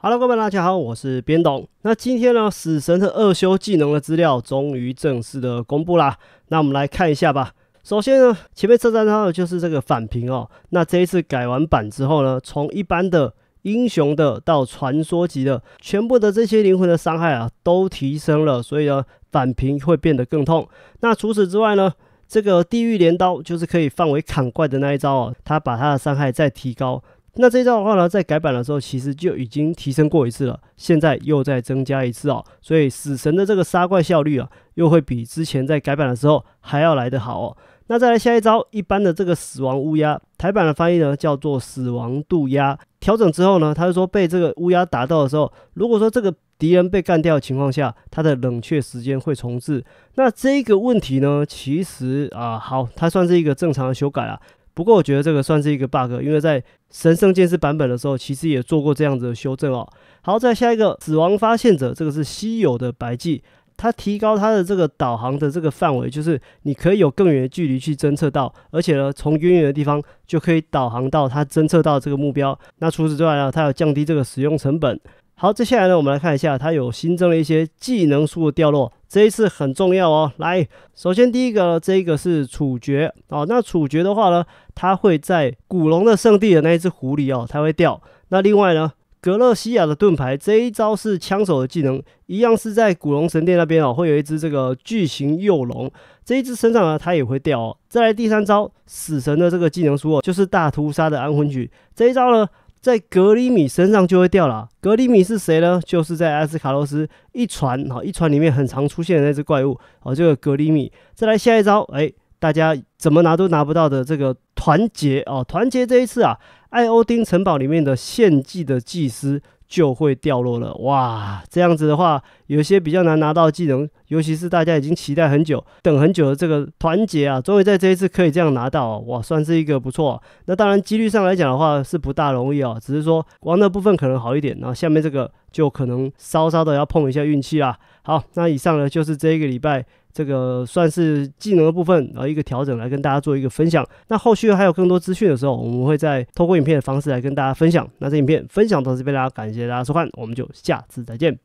Hello，各位大家好，我是边董。那今天呢，死神的二修技能的资料终于正式的公布啦。那我们来看一下吧。首先呢，前面这张呢，的就是这个反频哦。那这一次改完版之后呢，从一般的英雄的到传说级的，全部的这些灵魂的伤害啊，都提升了。所以呢，反频会变得更痛。那除此之外呢，这个地狱镰刀就是可以范围砍怪的那一招哦，它把它的伤害再提高。那这一招的话呢，在改版的时候其实就已经提升过一次了，现在又再增加一次哦，所以死神的这个杀怪效率啊，又会比之前在改版的时候还要来得好哦。那再来下一招，一般的这个死亡乌鸦，台版的翻译呢叫做死亡渡鸦。调整之后呢，他就说被这个乌鸦打到的时候，如果说这个敌人被干掉的情况下，它的冷却时间会重置。那这个问题呢，其实啊好，它算是一个正常的修改了。不过我觉得这个算是一个 bug，因为在神圣剑士版本的时候，其实也做过这样子的修正哦。好，再下一个死亡发现者，这个是稀有的白剂，它提高它的这个导航的这个范围，就是你可以有更远的距离去侦测到，而且呢，从远远的地方就可以导航到它侦测到这个目标。那除此之外呢，它要降低这个使用成本。好，接下来呢，我们来看一下它有新增了一些技能树的掉落。这一次很重要哦，来，首先第一个呢，这个是处决哦，那处决的话呢，它会在古龙的圣地的那一只湖狸哦，它会掉。那另外呢，格勒西亚的盾牌，这一招是枪手的技能，一样是在古龙神殿那边哦，会有一只这个巨型幼龙，这一只身上呢，它也会掉哦。再来第三招，死神的这个技能书哦，就是大屠杀的安魂曲，这一招呢。在格里米身上就会掉了。格里米是谁呢？就是在艾斯卡洛斯一船哈一船里面很常出现的那只怪物哦，这个格里米。再来下一招，哎，大家怎么拿都拿不到的这个团结哦，团结这一次啊，艾欧丁城堡里面的献祭的祭司就会掉落了哇！这样子的话，有些比较难拿到技能。尤其是大家已经期待很久、等很久的这个团结啊，终于在这一次可以这样拿到，哇，算是一个不错。那当然，几率上来讲的话是不大容易啊，只是说玩的部分可能好一点，然后下面这个就可能稍稍的要碰一下运气啦。好，那以上呢就是这一个礼拜这个算是技能的部分，然后一个调整来跟大家做一个分享。那后续还有更多资讯的时候，我们会再透过影片的方式来跟大家分享。那这影片分享到这边啦，感谢大家收看，我们就下次再见。